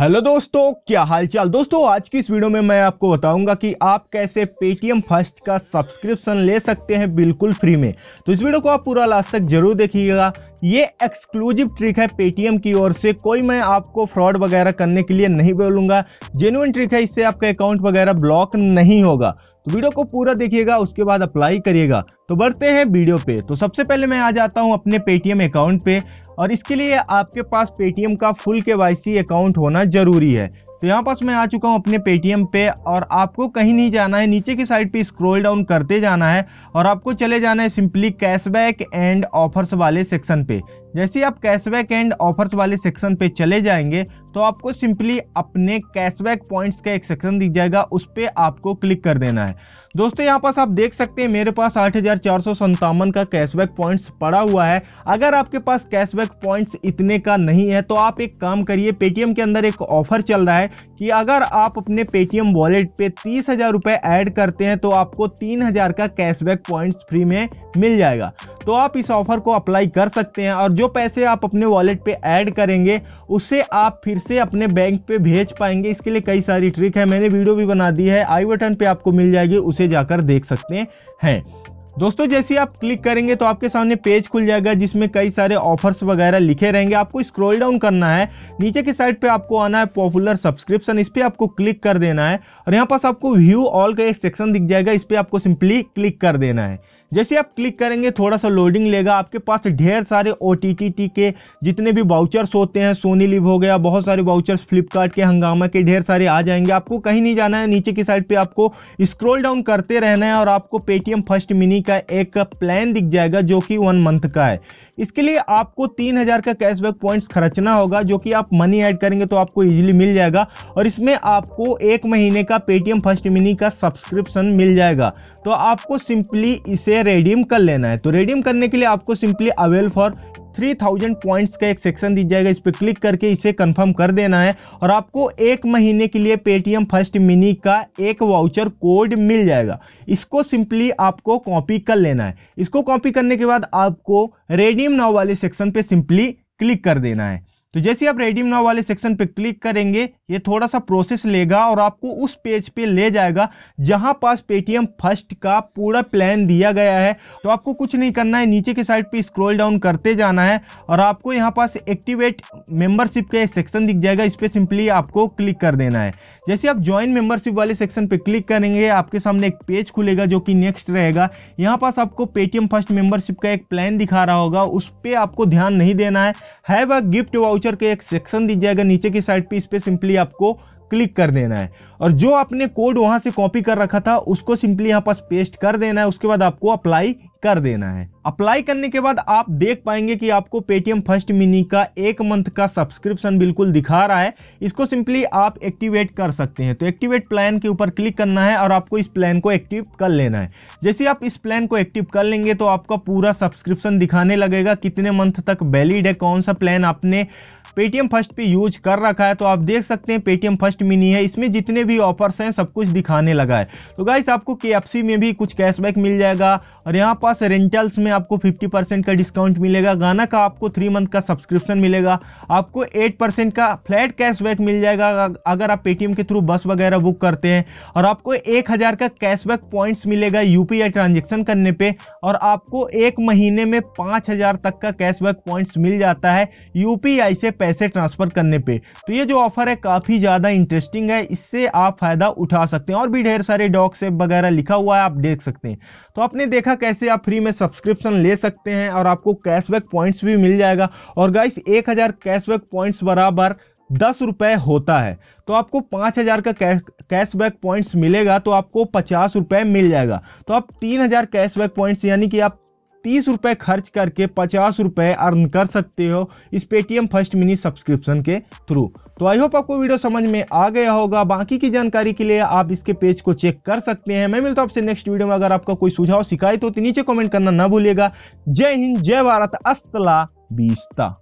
hello दोस्तों क्या हालचाल दोस्तों आज की इस वीडियो में मैं आपको बताऊंगा कि आप कैसे पेटीएम फर्स्ट का सब्सक्रिप्शन ले सकते हैं बिल्कुल फ्री में तो इस वीडियो को आप पूरा लास्ट तक जरूर देखिएगा ये एक्सक्लूसिव ट्रिक है पेटीएम की ओर से कोई मैं आपको फ्रॉड वगैरह करने के लिए नहीं बोलूंगा जेनुअन ट्रिक है इससे आपका अकाउंट वगैरह ब्लॉक नहीं होगा तो वीडियो को पूरा देखिएगा उसके बाद अप्लाई करिएगा तो बढ़ते हैं वीडियो पे तो सबसे पहले मैं आ जाता हूं अपने पेटीएम अकाउंट पे और इसके लिए आपके पास पेटीएम का फुल के अकाउंट होना जरूरी है तो यहाँ पास मैं आ चुका हूँ अपने पेटीएम पे और आपको कहीं नहीं जाना है नीचे की साइड पे स्क्रॉल डाउन करते जाना है और आपको चले जाना है सिंपली कैशबैक एंड ऑफर्स वाले सेक्शन पे जैसे आप कैशबैक एंड ऑफर्स वाले सेक्शन पे चले जाएंगे तो आपको सिंपली अपने कैशबैक पॉइंट्स का एक सेक्शन दिख जाएगा उस पर आपको क्लिक कर देना है दोस्तों यहाँ पास आप देख सकते हैं मेरे पास आठ का कैशबैक पॉइंट्स पड़ा हुआ है अगर आपके पास कैशबैक पॉइंट्स इतने का नहीं है तो आप एक काम करिए पेटीएम के अंदर एक ऑफर चल रहा है कि अगर आप अपने पेटीएम वॉलेट पे तीस हजार ऐड करते हैं तो आपको तीन हजार का कैशबैक पॉइंट्स फ्री में मिल जाएगा तो आप इस ऑफर को अप्लाई कर सकते हैं और जो पैसे आप अपने वॉलेट पे ऐड करेंगे उसे आप फिर से अपने बैंक पे भेज पाएंगे इसके लिए कई सारी ट्रिक है मैंने वीडियो भी बना दी है आई बटन पे आपको मिल जाएगी उसे जाकर देख सकते हैं दोस्तों जैसे आप क्लिक करेंगे तो आपके सामने पेज खुल जाएगा जिसमें कई सारे ऑफर्स वगैरह लिखे रहेंगे आपको स्क्रॉल डाउन करना है नीचे की साइड पे आपको आना है पॉपुलर सब्सक्रिप्शन इस पर आपको क्लिक कर देना है और यहाँ पास आपको व्यू ऑल का एक सेक्शन दिख जाएगा इस पर आपको सिंपली क्लिक कर देना है जैसे आप क्लिक करेंगे थोड़ा सा लोडिंग लेगा आपके पास ढेर सारे ओ के जितने भी बाउचर्स होते हैं सोनी लिव हो गया बहुत सारे बाउचर्स फ्लिपकार्ट के हंगामा के ढेर सारे आ जाएंगे आपको कहीं नहीं जाना है नीचे की साइड पे आपको स्क्रॉल डाउन करते रहना है और आपको पेटीएम फर्स्ट मिनी कंपनी का एक प्लान दिख जाएगा जो कि वन मंथ का है इसके लिए आपको तीन हजार का कैशबैक पॉइंट्स खर्चना होगा जो कि आप मनी ऐड करेंगे तो आपको इजीली मिल जाएगा और इसमें आपको एक महीने का पेटीएम फर्स्ट मिनी का सब्सक्रिप्शन मिल जाएगा तो आपको सिंपली इसे रेडीम कर लेना है तो रेडीम करने के लिए आपको सिंपली अवेल फॉर 3000 पॉइंट्स का एक सेक्शन दी जाएगा इस पर क्लिक करके इसे कंफर्म कर देना है और आपको एक महीने के लिए पेटीएम फर्स्ट मिनी का एक वाउचर कोड मिल जाएगा इसको सिंपली आपको कॉपी कर लेना है इसको कॉपी करने के बाद आपको रेडियम नाव वाले सेक्शन पे सिंपली क्लिक कर देना है तो जैसे आप रेडीम नाव वाले सेक्शन पे क्लिक करेंगे ये थोड़ा सा प्रोसेस लेगा और आपको उस पेज पे ले जाएगा जहां पास पेटीएम फर्स्ट का पूरा प्लान दिया गया है तो आपको कुछ नहीं करना है नीचे के साइड पे स्क्रॉल डाउन करते जाना है और आपको यहां पास एक्टिवेट मेंबरशिप का सेक्शन दिख जाएगा इस पर सिंपली आपको क्लिक कर देना है जैसे आप ज्वाइन मेंबरशिप वाले सेक्शन पे क्लिक करेंगे आपके सामने एक पेज खुलेगा जो कि नेक्स्ट रहेगा यहाँ पास आपको पेटीएम फर्स्ट मेंबरशिप का एक प्लान दिखा रहा होगा उस पर आपको ध्यान नहीं देना है गिफ्ट वाउच वाउचर के एक सेक्शन दी जाएगा नीचे की साइड पे इस पर सिंपली आपको क्लिक कर देना है और जो आपने कोड वहां से कॉपी कर रखा था उसको सिंपली यहां पास पेस्ट कर देना है उसके बाद आपको अप्लाई कर देना है अप्लाई करने के बाद आप देख पाएंगे कि आपको पेटीएम फर्स्ट मिनी का एक मंथ का सब्सक्रिप्शन बिल्कुल दिखा रहा है इसको सिंपली आप एक्टिवेट कर सकते हैं तो एक्टिवेट प्लान के ऊपर क्लिक करना है और आपको इस प्लान को एक्टिव कर लेना है जैसे आप इस प्लान को एक्टिव कर लेंगे तो आपका पूरा सब्सक्रिप्शन दिखाने लगेगा कितने मंथ तक वैलिड है कौन सा प्लान आपने पेटीएम फर्स्ट पे यूज कर रखा है तो आप देख सकते हैं पेटीएम फर्स्ट मिनी है इसमें जितने भी ऑफर्स हैं सब कुछ दिखाने लगा है तो गाइस आपको के में भी कुछ कैशबैक मिल जाएगा और यहाँ पर पास रेंटल्स में आपको 50 परसेंट का डिस्काउंट मिलेगा गाना का आपको थ्री मंथ का सब्सक्रिप्शन मिलेगा आपको 8 परसेंट का फ्लैट कैशबैक मिल जाएगा अगर आप पेटीएम के थ्रू बस वगैरह बुक करते हैं और आपको एक हजार का कैशबैक पॉइंट्स मिलेगा यूपीआई ट्रांजेक्शन करने पर और आपको एक महीने में पाँच तक का कैशबैक पॉइंट्स मिल जाता है यू से पैसे ट्रांसफर करने पर तो ये जो ऑफर है काफ़ी ज़्यादा इंटरेस्टिंग है इससे आप फायदा उठा सकते हैं और भी ढेर सारे डॉक्स सेप वगैरह लिखा हुआ है आप देख सकते हैं तो आपने देखा कैसे आप फ्री में सब्सक्रिप्शन ले सकते हैं और आपको कैशबैक पॉइंट्स भी मिल जाएगा और गाइस एक हजार कैशबैक पॉइंट्स बराबर दस रुपये होता है तो आपको पाँच हज़ार का कैशबैक पॉइंट्स मिलेगा तो आपको पचास रुपये मिल जाएगा तो आप तीन हज़ार कैशबैक पॉइंट्स यानी कि आप तीस रुपए खर्च करके पचास रुपए अर्न कर सकते हो इस पेटीएम फर्स्ट मिनी सब्सक्रिप्शन के थ्रू तो आई होप आपको वीडियो समझ में आ गया होगा बाकी की जानकारी के लिए आप इसके पेज को चेक कर सकते हैं मैं मिलता हूं आपसे नेक्स्ट वीडियो में अगर आपका कोई सुझाव शिकायत हो तो नीचे कॉमेंट करना ना भूलिएगा जय हिंद जय भारत अस्तला बीसता